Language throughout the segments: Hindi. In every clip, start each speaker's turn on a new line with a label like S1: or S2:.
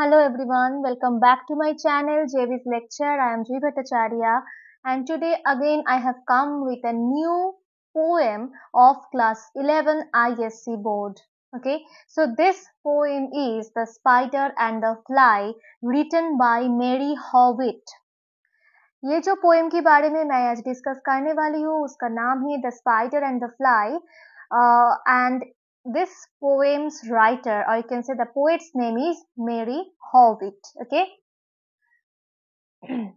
S1: Hello everyone, welcome back to my channel JV's lecture. I am G Bhattacharya and today again I have come with a new poem of class 11 ISC board. Okay, so this poem is The Spider and the Fly written by Mary Howitt. ये जो पोएम के बारे में मैं आज डिस्कस करने वाली हूँ उसका नाम है the spider and the fly and this poem's writer or you can say the poet's name is Mary Howitt okay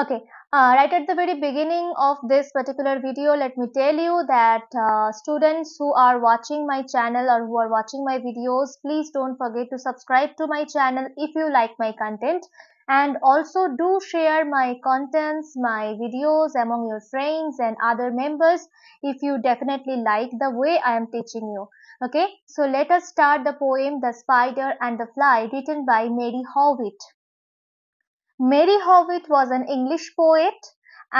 S1: okay uh, right at the very beginning of this particular video let me tell you that uh, students who are watching my channel or who are watching my videos please don't forget to subscribe to my channel if you like my content and also do share my contents my videos among your friends and other members if you definitely like the way i am teaching you okay so let us start the poem the spider and the fly written by mary howitt mary howitt was an english poet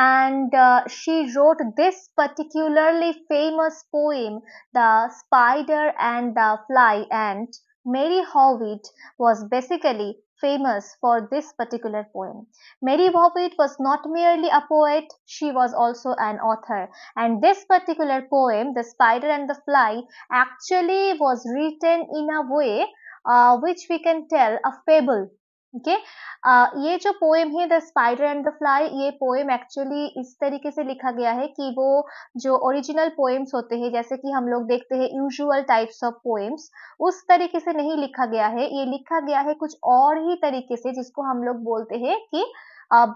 S1: and uh, she wrote this particularly famous poem the spider and the fly and mary howitt was basically famous for this particular poem. Mary Bhopit was not merely a poet, she was also an author. And this particular poem, The Spider and the Fly, actually was written in a way uh, which we can tell a fable okay okay? uh, ये जो पोएम है the spider and the fly ये पोएम एक्चुअली इस तरीके से लिखा गया है कि वो जो ओरिजिनल पोएम्स होते हैं जैसे कि हम लोग देखते हैं यूजुअल टाइप्स ऑफ पोएम्स उस तरीके से नहीं लिखा गया है ये लिखा गया है कुछ और ही तरीके से जिसको हम लोग बोलते हैं कि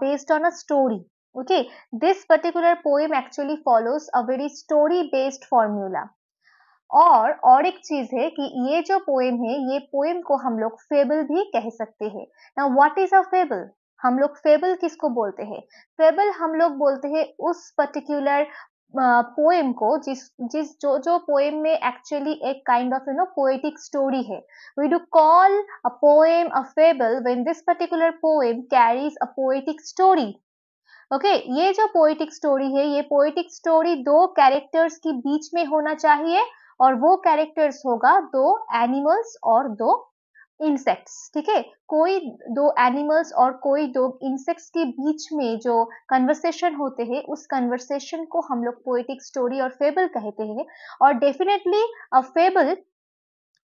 S1: based on a story okay this particular poem actually follows a very story based formula और और एक चीज है कि ये जो पोएम है ये पोएम को हम लोग फेबल भी कह सकते हैं ना व्हाट इज अ फेबल हम लोग फेबल किसको बोलते हैं फेबल हम लोग बोलते हैं उस पर्टिकुलर पोएम को जिस जिस जो जो पोएम में एक्चुअली एक kind of you know poetic story है we do call a poem a fable when this particular poem carries a poetic story okay ये जो पोएटिक स्टोरी है ये पोएटिक स्टोरी दो कैरेक्टर्स के बीच में होना चाहिए और वो कैरेक्टर्स होगा दो एनिमल्स और दो इंसेक्ट्स ठीक है कोई दो एनिमल्स और कोई दो इंसेक्ट्स के बीच में जो कन्वर्सेशन होते हैं उस कन्वर्सेशन को हम लोग पोएटिक स्टोरी और फेबल कहते हैं और डेफिनेटली अ फेबल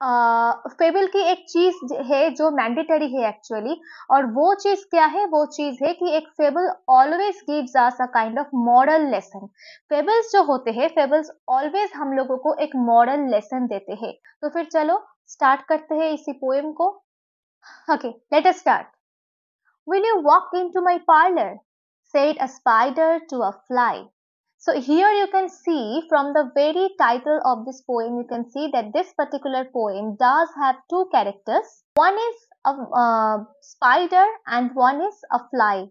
S1: फेबल की एक चीज है जो मैंडेटरी है एक्चुअली और वो चीज क्या है वो चीज है कि एक fable always gives us a kind of moral lesson fables जो होते हैं फेबल्स ऑलवेज हम लोगों को एक मॉरल लेसन देते हैं तो फिर चलो स्टार्ट करते हैं इसी पोएम को okay let us start will you walk into my parlour said a spider to a fly So here you can see from the very title of this poem, you can see that this particular poem does have two characters. One is a uh, spider and one is a fly.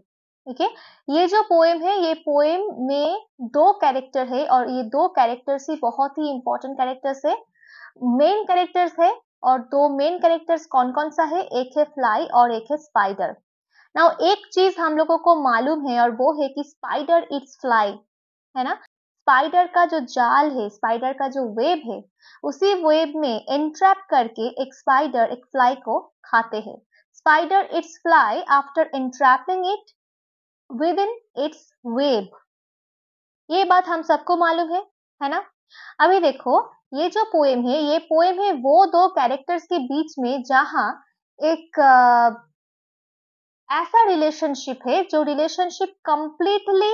S1: ठीक okay? है ये जो पोएम है ये पोएम में दो कैरेक्टर है और ये दो कैरेक्टर्स ही बहुत ही इंपॉर्टेंट कैरेक्टर्स है मेन कैरेक्टर्स है और दो मेन कैरेक्टर्स कौन कौन सा है एक है फ्लाई और एक है स्पाइडर नाउ एक चीज हम लोगों को मालूम है और वो है कि स्पाइडर इट्स फ्लाई है ना स्पाइडर का जो जाल है स्पाइडर का जो वेब है उसी वेब में एंट्रैप करके एक स्पाइडर एक फ्लाई को खाते हैं spider its fly after entrapping it within its web ये बात हम सबको मालूम है है ना अभी देखो ये जो पोएम है ये पोएम है वो दो कैरेक्टर्स के बीच में जहां एक आ, ऐसा रिलेशनशिप है जो रिलेशनशिप कंप्लीटली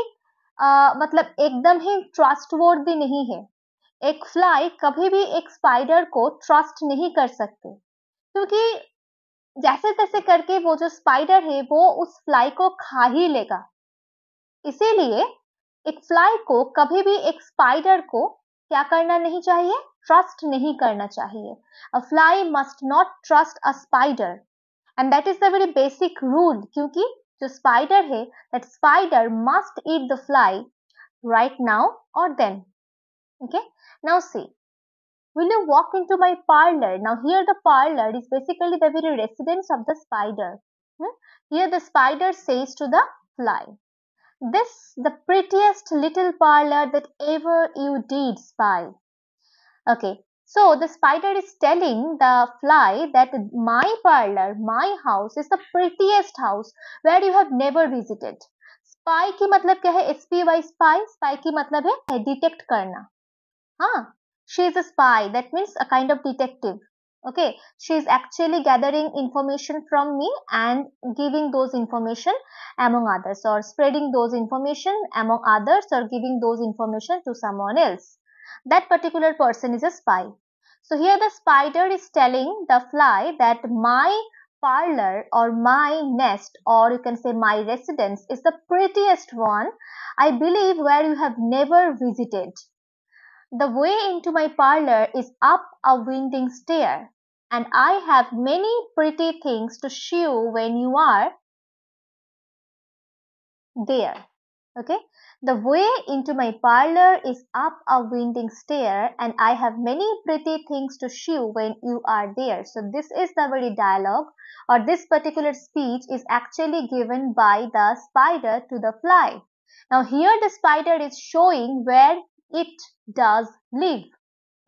S1: मतलब एकदम ही ट्रस्टवर्दी नहीं है एक फ्लाई कभी भी एक स्पाइडर को ट्रस्ट नहीं कर सकते क्योंकि जैसे तैसे करके वो जो स्पाइडर है वो उस फ्लाई को खा ही लेगा इसीलिए एक फ्लाई को कभी भी एक स्पाइडर को क्या करना नहीं चाहिए ट्रस्ट नहीं करना चाहिए a fly must not trust a spider and that is the very basic rule क्योंकि to Spider hey, that spider must eat the fly right now or then. Okay, now see. Will you walk into my parlor? Now here the parlor is basically the very residence of the spider. Hmm? Here the spider says to the fly, This the prettiest little parlor that ever you did spy. Okay, so the spider is telling the fly that my parlor, my house is the prettiest house where you have never visited. Spy ki matlab kya hai? Spy, spy, spy ki matlab hai detect karna. Detect she is a spy. That means a kind of detective. okay she is actually gathering information from me and giving those information among others or spreading those information among others or giving those information to someone else that particular person is a spy so here the spider is telling the fly that my parlor or my nest or you can say my residence is the prettiest one I believe where you have never visited. The way into my parlor is up a winding stair and I have many pretty things to show when you are there okay the way into my parlor is up a winding stair and i have many pretty things to shew when you are there so this is the very dialogue or this particular speech is actually given by the spider to the fly now here the spider is showing where it does live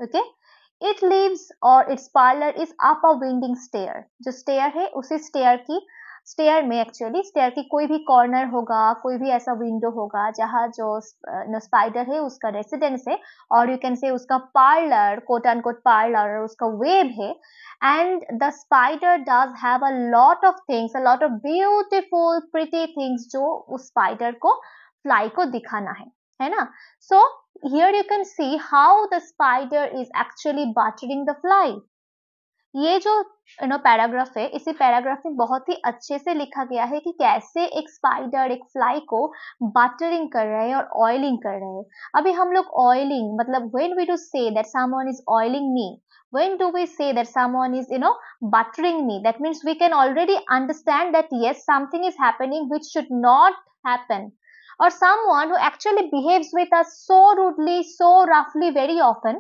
S1: okay it lives or its parlor is up a winding stair जो stair है उसी stair की स्टेयर में एक्चुअली स्टेयर की कोई भी कॉर्नर होगा कोई भी ऐसा विंडो होगा जहाँ जो नो स्पाइडर है उसका रेसिडेंस है और यू कैन से उसका parlour quote and quote parlour उसका वेब है and the spider does have a lot of things a lot of beautiful pretty things जो उस स्पाइडर को फ्लाई को दिखाना है है ना so here you can see how the spider is actually buttering the fly ये जो यू नो पैराग्राफ है इसी पैराग्राफ में बहुत ही अच्छे से लिखा गया है कि कैसे एक स्पाइडर एक फ्लाई को बटरिंग कर रहे हैं और ऑयलिंग कर रहे हैं अभी हम लोग ऑयलिंग मतलब when we do say that someone is oiling me when do we say that someone is you know buttering me that means we can already understand that yes something is happening which should not happen or someone who actually behaves with us so rudely so roughly very often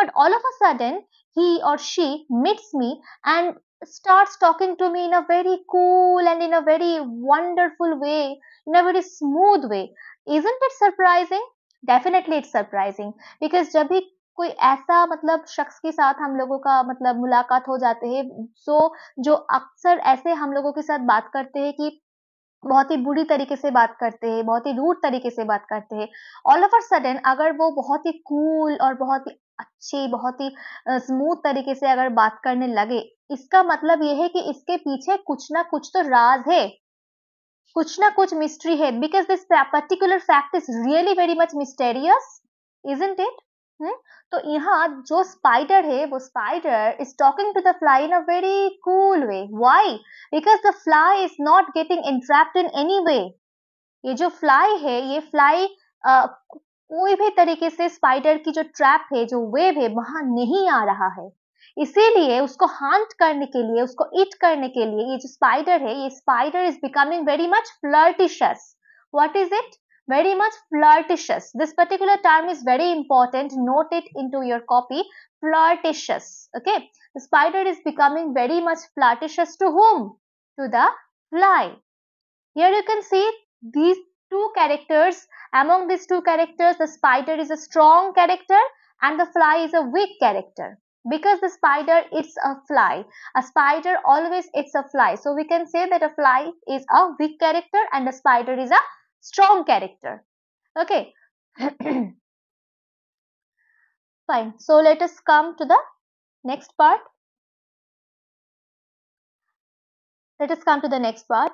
S1: But all of a sudden, he or she meets me and starts talking to me in a very cool and in a very wonderful way, in a very smooth way. Isn't it surprising? definitely it's surprising because jab bhi koi aisa matlab shakhs ke sath hum logo ka matlab मुलाकात ho jate hai so, jo aksar aise hum logo ke sath baat karte hai ki बहुत ही बुरी तरीके से बात करते हैं बहुत ही रूड तरीके से बात करते हैं ऑल ओवर सडन अगर वो बहुत ही कूल और बहुत ही अच्छी बहुत ही स्मूथ तरीके से अगर बात करने लगे इसका मतलब यह है कि इसके पीछे कुछ ना कुछ तो राज है कुछ ना कुछ मिस्ट्री है because this particular fact is really very much mysterious isn't it तो यहाँ जो स्पाइडर है वो spider is talking to the fly in a very cool way why because the fly is not getting interact in any way ये जो फ्लाई है ये फ्लाई कोई भी तरीके से स्पाइडर की जो ट्रैप है जो वेब है वहां नहीं आ रहा है इसीलिए उसको हांट करने के लिए उसको ईट करने के लिए ये जो स्पाइडर है ये spider is becoming very much flirtatious what is it very much flirtatious this particular term is very important note it into your copy flirtatious okay spider is becoming very much flirtatious to whom to the fly here you can see these two characters. Among these two characters, the spider is a strong character and the fly is a weak character. Because the spider eats a fly, a spider always eats a fly. So we can say that a fly is a weak character and a spider is a strong character. Okay. Fine. So let us come to the next part. Let us come to the next part.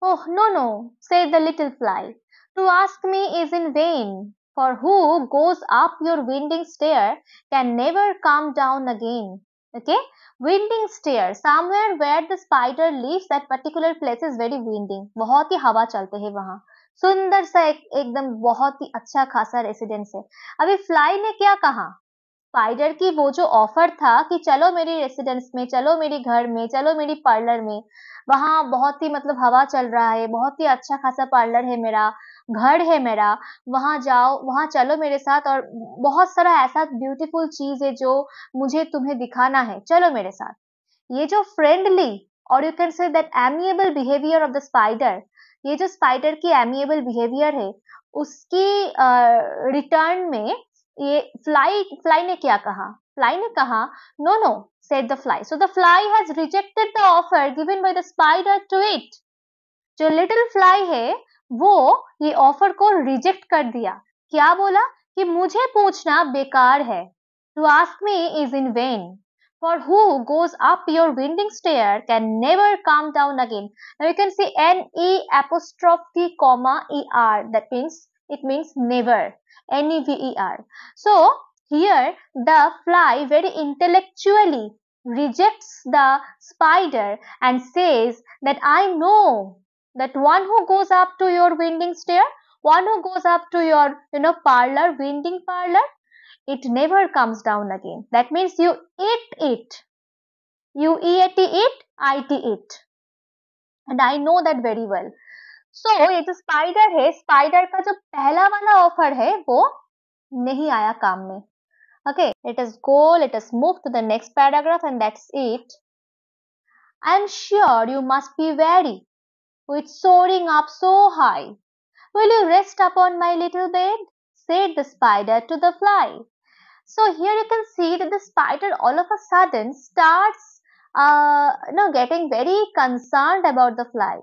S1: Oh, no, no, said the little fly. To ask me is in vain, for who goes up your winding stair can never come down again. Okay, winding stair, somewhere where the spider lives, that particular place is very winding. बहुत ही हवा चलते हैं वहाँ सुंदर सा एक एकदम बहुत ही अच्छा खासा रेसिडेंस है अभी फ्लाई ने क्या कहा स्पाइडर की वो जो ऑफर था कि चलो मेरी रेसिडेंस में, चलो मेरे घर में, चलो मेरी पार्लर में, वहाँ बहुत ही मतलब हवा चल रहा है, बहुत ही अच्छा-खासा पार्लर है मेरा, घर है मेरा, वहाँ जाओ, वहाँ चलो मेरे साथ और बहुत सारा ऐसा ब्यूटीफुल चीज़ है जो मुझे तुम्हें दिखाना है, चलो मेरे साथ। ये जो फ्रेंडली और you can say that amiable behaviour of the spider, ये जो स्पाइडर की एमिएबल बिहेवियर है, उसकी रिटर्न रिटर्न में ये फ्लाई फ्लाई ने क्या कहा फ्लाई ने कहा no no said the fly so the fly has rejected the offer given by the spider to it जो लिटिल फ्लाई है वो ये ऑफर को रिजेक्ट कर दिया क्या बोला कि मुझे पूछना बेकार है to ask me is in vain for who goes up your winding stair can never come down again you can see N E E apostrophe comma E R that means it means never N-E-V-E-R. So here the fly very intellectually rejects the spider and says that I know that one who goes up to your winding stair, one who goes up to your, you know, parlor, winding parlor, it never comes down again. That means you eat it. You eat it, I eat it. And I know that very well so, ये spider स्पाइडर है स्पाइडर का जो पहला वाला ऑफर है वो नहीं okay let us go let us move to the next paragraph and that's it i'm sure you must be weary with soaring up so high will you rest upon my little bed said the spider to the fly so here you can see that the spider all of a sudden starts uh, you know getting very concerned about the fly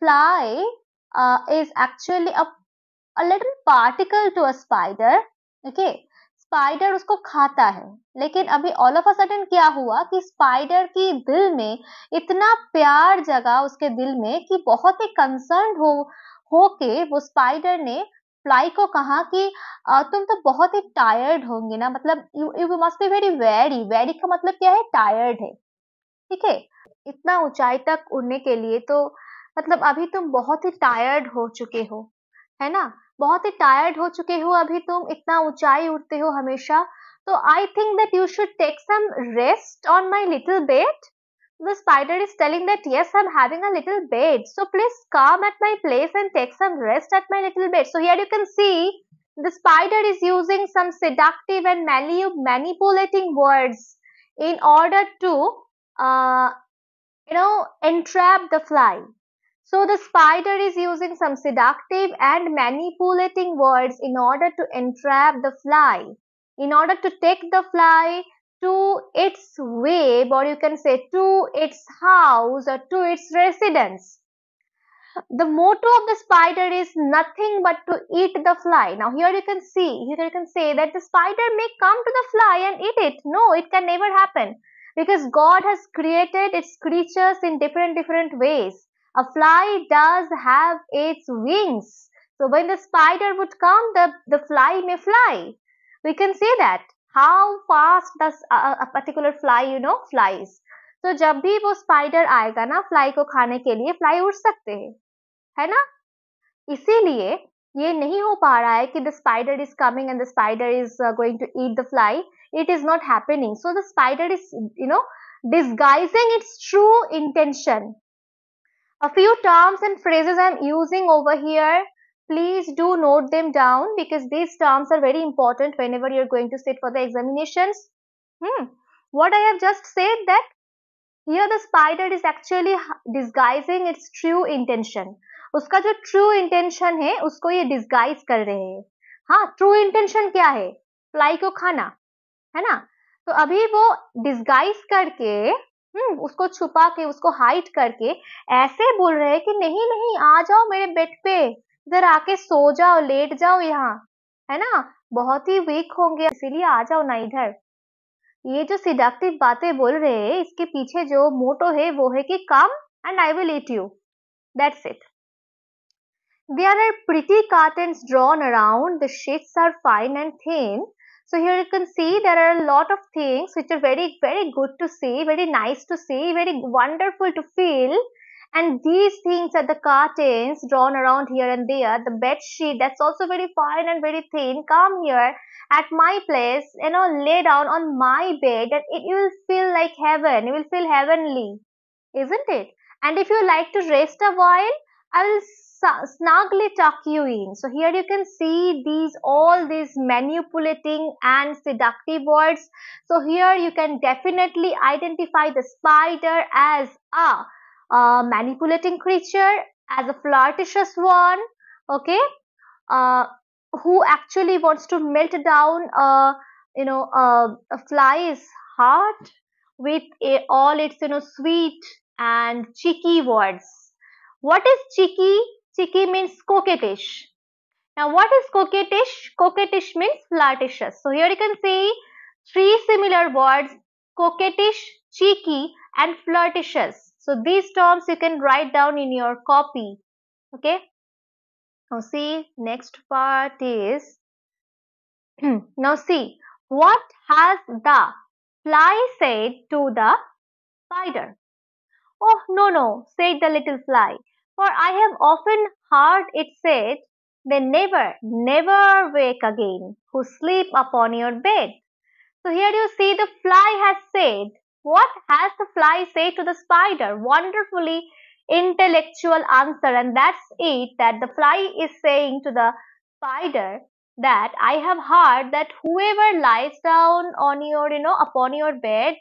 S1: fly uh, is actually a, a little particle to a spider okay spider उसको खाता है लेकिन अभी ऑल ऑफ अ सडन क्या हुआ कि स्पाइडर की दिल में इतना प्यार जगा उसके दिल में कि बहुत ही कंसर्न हो होके वो स्पाइडर ने फ्लाई को कहा कि तुम तो बहुत ही टायर्ड होंगे ना मतलब you you must be very very very का मतलब क्या है टायर्ड है ठीक है इतना ऊंचाई तक उड़ने के लिए तो मतलब अभी तुम बहुत ही टायर्ड हो चुके हो है ना बहुत ही टायर्ड हो चुके हो अभी तुम इतना ऊंचाई उठते हो हमेशा तो I think that you should take some rest on my little bed The spider is telling that yes, I'm having a little bed. So please come at my place and take some rest at my little bed. So here you can see the spider is using some seductive and manipulating words in order to, uh, you know, entrap the fly. So the spider is using some seductive and manipulating words in order to entrap the fly, in order to take the fly to its web or you can say to its house or to its residence. The motto of the spider is nothing but to eat the fly. Now here you can see, here you can say that the spider may come to the fly and eat it. No, it can never happen because God has created its creatures in different different ways a fly does have its wings so when the spider would come the the fly may fly we can see that how fast does a, particular fly you know flies so jab bhi wo spider aayega na fly ko khane ke liye fly ud sakte hai hai na isiliye ye nahi ho pa raha hai ki the spider is coming and the spider is uh, going to eat the fly it is not happening so the spider is you know disguising its true intention a few terms and phrases I'm using over here, please do note them down because these terms are very important whenever you're going to sit for the examinations. Hmm. What I have just said that here the spider is actually disguising its true intention. उसका जो true intention है उसको ये disguise कर रहे हैं हाँ true intention क्या है Fly को खाना है ना तो अभी वो disguise करके हम्म उसको छुपा के उसको हाइट करके ऐसे बोल रहे हैं कि नहीं नहीं आ जाओ मेरे बेड पे इधर आके सो जाओ लेट जाओ यहाँ है ना बहुत ही वीक होंगे इसीलिए आ जाओ ना इधर ये जो सिडक्टिव बातें बोल रहे हैं इसके पीछे जो मोटो है वो है कि come and I will eat you that's it there are pretty curtains drawn around the sheets are fine and thin So here you can see there are a lot of things which are very, very good to see, very nice to see, very wonderful to feel. And these things are the curtains drawn around here and there, the bed sheet that's also very fine and very thin. Come here at my place, you know, lay down on my bed and it will feel like heaven. It will feel heavenly, isn't it? And if you like to rest a while, I will in. So here you can see these all these manipulating and seductive words. So here you can definitely identify the spider as a, a manipulating creature, as a flirtatious one, okay, uh, who actually wants to melt down, a you know, a, a fly's heart with a, all its you know sweet and cheeky words. What is cheeky? sticky means coquettish. Now what is coquettish? Coquettish means flirtatious. So here you can see three similar words coquettish, cheeky and flirtatious. So these terms you can write down in your copy. Okay. Now see next part is now see what has the fly said to the spider. Oh no no said the little fly for I have often heard it said, They never, never wake again who sleep upon your bed. So here you see the fly has said, What has the fly said to the spider? Wonderfully intellectual answer. And that's it that the fly is saying to the spider that I have heard that whoever lies down on your, you know, upon your bed,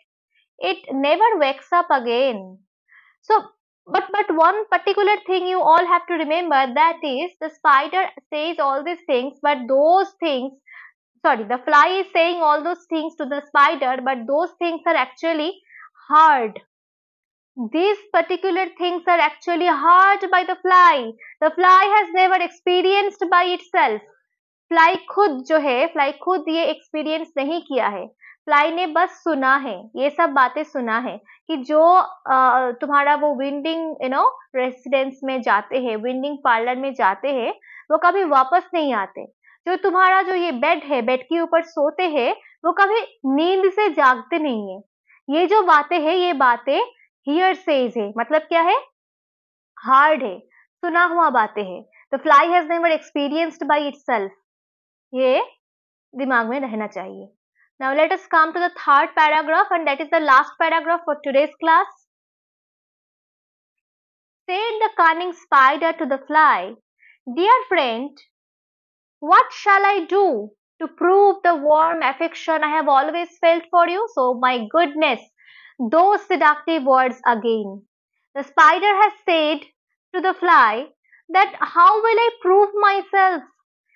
S1: it never wakes up again. So but but one particular thing you all have to remember that is the spider says all these things but those things sorry the fly is saying all those things to the spider but those things are actually hard these particular things are actually hard by the fly the fly has never experienced by itself fly khud jo hai, fly khud ये experience nahi किया hai. फ्लाई ने बस सुना है ये सब बातें सुना है कि जो तुम्हारा वो विंडिंग यू नो रेसिडेंस में जाते हैं विंडिंग पार्लर में जाते हैं वो कभी वापस नहीं आते जो तुम्हारा जो ये बेड है बेड के ऊपर सोते हैं वो कभी नींद से जागते नहीं है ये जो बातें है ये बातें हियर सेज है मतलब क्या है हार्ड है सुना हुआ बातें हैं तो fly has never experienced by itself ये दिमाग में रहना चाहिए Now let us come to the third paragraph and that is the last paragraph for today's class. Said the cunning spider to the fly, Dear friend, what shall I do to prove the warm affection I have always felt for you? So my goodness, those seductive words again. The spider has said to the fly that how will I prove myself?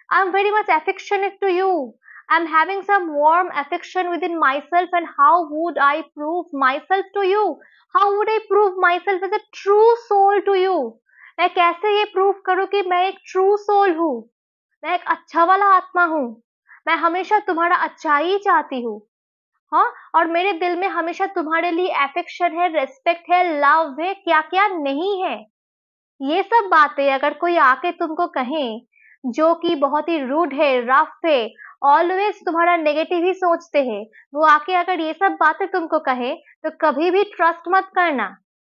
S1: I am very much affectionate to you. I'm having some warm affection within myself, and how would I prove myself to you? How would I prove myself as a true soul to you? मैं कैसे ये प्रूव करूँ कि मैं एक ट्रू सोल हूँ मैं एक अच्छा वाला आत्मा हूँ मैं हमेशा तुम्हारा अच्छा ही चाहती हूँ हाँ और मेरे दिल में हमेशा तुम्हारे लिए एफेक्शन है रेस्पेक्ट है लव है क्या क्या नहीं है ये सब बातें अगर कोई आके तुमको कहे जो कि बहुत ही रूड है रफ है ऑलवेज तुम्हारा नेगेटिव ही सोचते हैं वो आके अगर ये सब बातें तुमको कहे तो कभी भी ट्रस्ट मत करना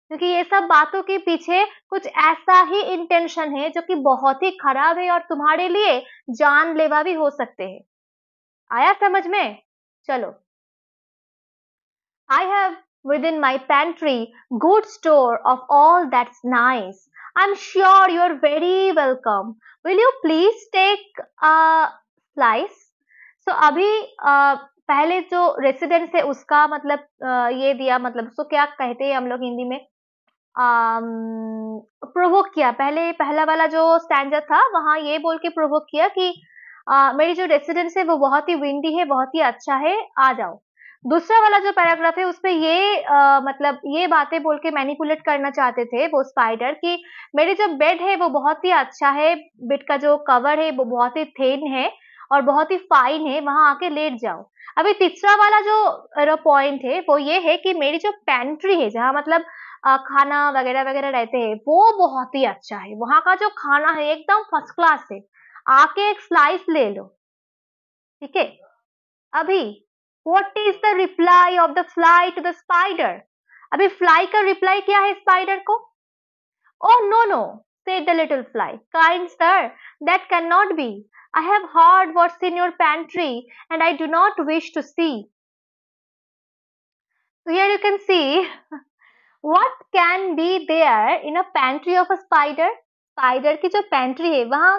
S1: क्योंकि ये सब बातों के पीछे कुछ ऐसा ही इंटेंशन है जो कि बहुत ही खराब है और तुम्हारे लिए जानलेवा भी हो सकते हैं आया समझ में चलो I have with within my pantry good store of all that's nice. I'm sure you're very welcome. Will you please take a slice so so, अभी आ, पहले जो रेसिडेंस है उसका मतलब आ, ये दिया मतलब उसको क्या कहते हैं हम लोग हिंदी में प्रोवोक किया पहले पहला वाला जो स्टैंडर्ड था वहां ये बोल के प्रोवोक किया कि आ, मेरी जो रेसिडेंस है वो बहुत ही विंडी है बहुत ही अच्छा है आ जाओ दूसरा वाला जो पैराग्राफ है उसपे ये आ, मतलब ये बातें बोल के मैनिपुलेट करना चाहते थे वो स्पाइडर कि मेरी जो बेड है वो बहुत ही अच्छा है बेड का जो कवर है वो बहुत ही थेन है और बहुत ही फाइन है वहां आके लेट जाओ अभी तीसरा वाला जो पॉइंट है वो ये है कि मेरी जो पेंट्री है जहाँ मतलब खाना वगैरह वगैरह रहते हैं वो बहुत ही अच्छा है वहां का जो खाना है एकदम फर्स्ट क्लास है आके एक स्लाइस ले लो ठीक है अभी what is the reply of the fly to the spider अभी फ्लाई का रिप्लाई क्या है स्पाइडर को oh no no said the little fly. Kind sir, that cannot be. I have heard what's in your pantry, and I do not wish to see. Here you can see what can be there in a pantry of a spider. Spider ki jo pantry hai, वहाँ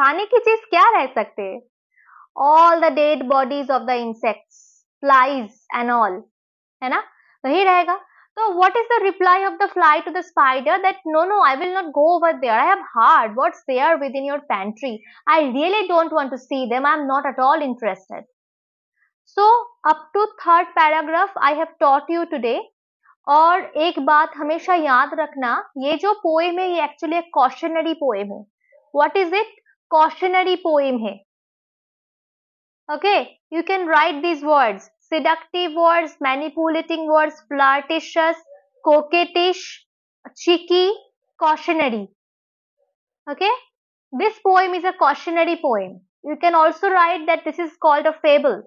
S1: खाने की चीज क्या रह सकते All the dead bodies of the insects, flies and all, है ना? वही रहेगा so what is the reply of the fly to the spider that no, no, I will not go over there. I have heard what's there within your pantry. I really don't want to see them. I'm not at all interested. So up to third paragraph I have taught you today और एक बात हमेशा याद रखना ये जो पोएम है ये एक्चुअली एक कॉशनरी पोएम है what is it cautionary poem hai okay you can write these words seductive words, manipulating words, flirtatious, coquettish, cheeky, cautionary. Okay, this poem is a cautionary poem. You can also write that this is called a fable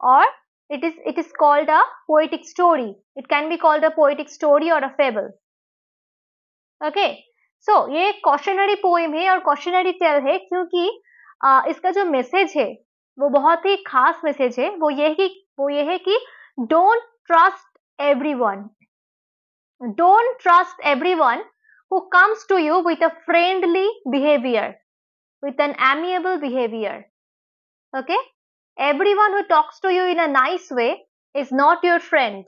S1: or it is, it is called a poetic story. It can be called a poetic story or a fable. Okay, so ये cautionary poem पोएम है और कॉशनरी टेल है क्योंकि आ, इसका जो मैसेज है वो बहुत ही खास मैसेज है वो ये है कि वो ये है कि don't trust everyone don't trust everyone who comes to you with a friendly behavior with an amiable behavior okay everyone who talks to you in a nice way is not your friend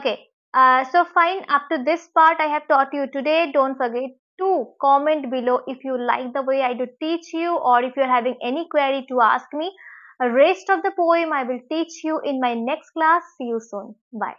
S1: okay uh, so fine after this part i have taught you today don't forget do comment below if you like the way I do teach you or if you're having any query to ask me. rest of the poem I will teach you in my next class. See you soon. Bye.